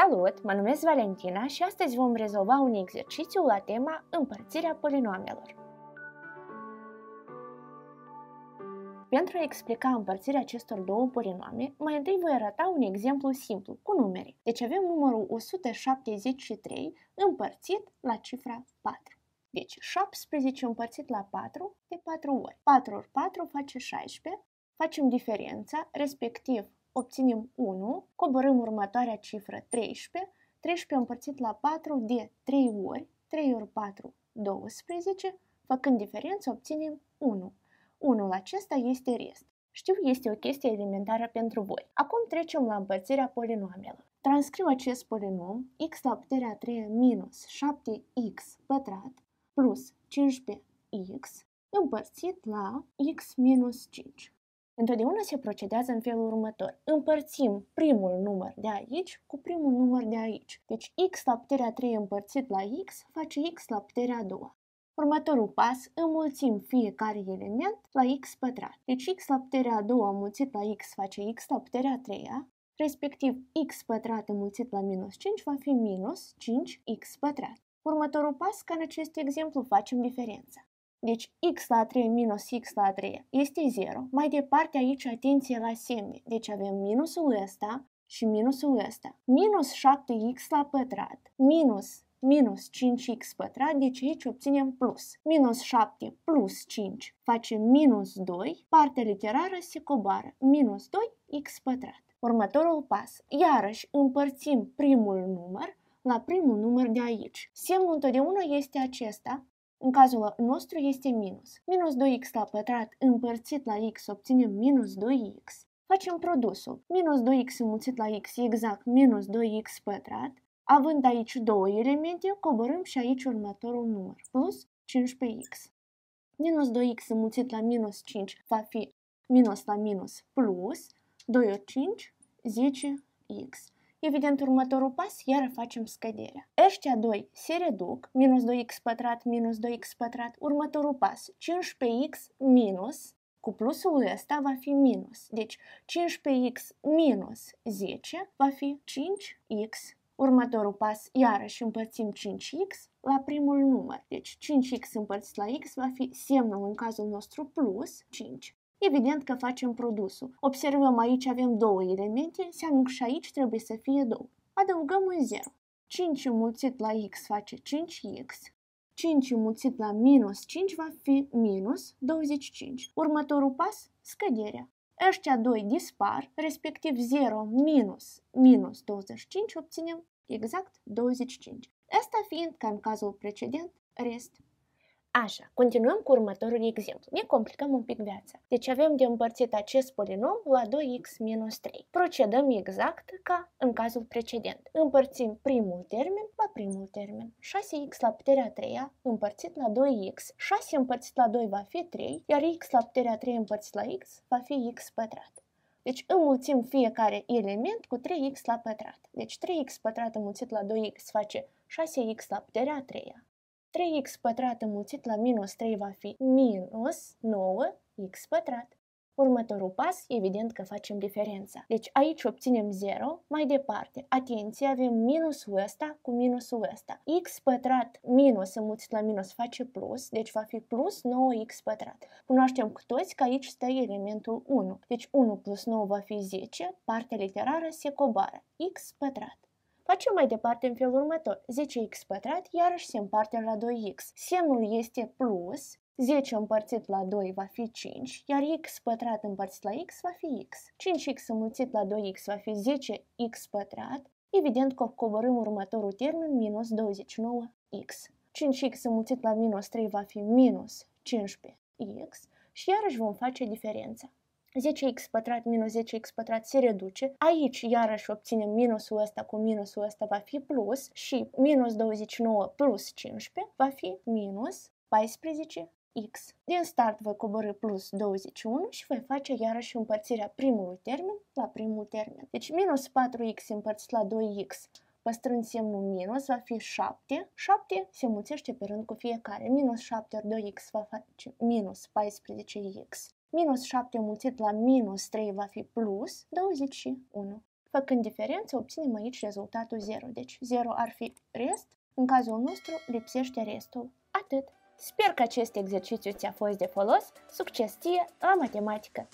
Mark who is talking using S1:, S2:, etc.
S1: Salut, mă numesc Valentina și astăzi vom rezolva un exercițiu la tema împărțirea polinoamelor. Pentru a explica împărțirea acestor două polinoame, mai întâi voi arăta un exemplu simplu, cu numere. Deci avem numărul 173 împărțit la cifra 4. Deci 17 împărțit la 4 de 4 ori. 4 ori 4 face 16, facem diferența, respectiv obținem 1, coborâm următoarea cifră 13, 13 împărțit la 4 de 3 ori, 3 ori 4, 12, făcând diferență obținem 1. 1 acesta este rest. Știu, este o chestie elementară pentru voi. Acum trecem la împărțirea polinomelor. Transcriu acest polinom x la puterea 3 minus 7x pătrat plus 15x împărțit la x minus 5. Întotdeauna se procedează în felul următor. Împărțim primul număr de aici cu primul număr de aici. Deci x la puterea 3 împărțit la x face x la puterea 2. Următorul pas, înmulțim fiecare element la x pătrat. Deci x la puterea 2 mulțit la x face x la puterea 3 respectiv x pătrat înmulțit la minus 5 va fi minus 5x pătrat. Următorul pas, ca în acest exemplu, facem diferența. Deci x la 3 minus x la 3 este 0. Mai departe aici atenție la semne. Deci avem minusul ăsta și minusul ăsta. Minus 7x la pătrat minus minus 5x pătrat, deci aici obținem plus. Minus 7 plus 5 face minus 2, partea literară se coboară, minus 2x pătrat. Următorul pas, iarăși împărțim primul număr la primul număr de aici. Semnul întotdeauna este acesta, în cazul nostru este minus. Minus 2x la pătrat împărțit la x obținem minus 2x. Facem produsul. Minus 2x înmulțit la x exact minus 2x pătrat. Având aici două elemente, coborâm și aici următorul număr, plus 15x. Minus 2x înmulțit la minus 5 va fi minus la minus plus 2 ori 5, 10x. Evident, următorul pas, iar facem scăderea. Ăștia 2 se reduc, minus 2x pătrat, minus 2x pătrat, următorul pas, 15x minus, cu plusul ăsta va fi minus. Deci 15x minus 10 va fi 5x. Următorul pas, iarăși împărțim 5x la primul număr. Deci 5x împărțit la x va fi semnul în cazul nostru plus 5 evident că facem produsul. Observăm aici avem două elemente, înseamnă că și aici trebuie să fie două. Adăugăm un 0. 5 mulțit la x face 5x. 5 înmulțit la minus 5 va fi minus 25. Următorul pas, scăderea. Ăștia doi dispar, respectiv 0 minus minus 25 obținem exact 25. Asta fiind, ca în cazul precedent, rest Așa, continuăm cu următorul exemplu. Ne complicăm un pic viața. Deci avem de împărțit acest polinom la 2x-3. Procedăm exact ca în cazul precedent. Împărțim primul termen la primul termen. 6x la puterea 3 împărțit la 2x. 6 împărțit la 2 va fi 3, iar x la puterea 3 împărțit la x va fi x pătrat. Deci înmulțim fiecare element cu 3x la pătrat. Deci 3x pătrat înmulțit la 2x face 6x la puterea 3 3x pătrat înmulțit la minus 3 va fi minus 9x pătrat. Următorul pas, evident că facem diferența. Deci aici obținem 0, mai departe, atenție, avem minusul ăsta cu minusul ăsta. x pătrat minus înmulțit la minus face plus, deci va fi plus 9x pătrat. Cunoaștem cu toți că aici stă elementul 1, deci 1 plus 9 va fi 10, partea literară se coboară, x pătrat. Facem mai departe în felul următor. 10x pătrat iarăși se împarte la 2x. Semnul este plus, 10 împărțit la 2 va fi 5, iar x pătrat împărțit la x va fi x. 5x înmulțit la 2x va fi 10x pătrat. Evident că coborâm următorul termen, minus 29x. 5x înmulțit la minus 3 va fi minus 15x și iarăși vom face diferența. 10x pătrat minus 10x pătrat se reduce. Aici iarăși obținem minusul ăsta cu minusul ăsta va fi plus și minus 29 plus 15 va fi minus 14 x. Din start voi coborâ plus 21 și voi face iarăși împărțirea primului termen la primul termen. Deci minus 4x împărțit la 2x păstrând semnul minus, va fi 7. 7 se mulțește pe rând cu fiecare. Minus 7 ori 2x va face minus 14x. Minus 7 mulțit la minus 3 va fi plus 21. Făcând diferență, obținem aici rezultatul 0. Deci 0 ar fi rest, în cazul nostru lipsește restul. Atât! Sper că acest exercițiu ți-a fost de folos. Succes ție la matematică!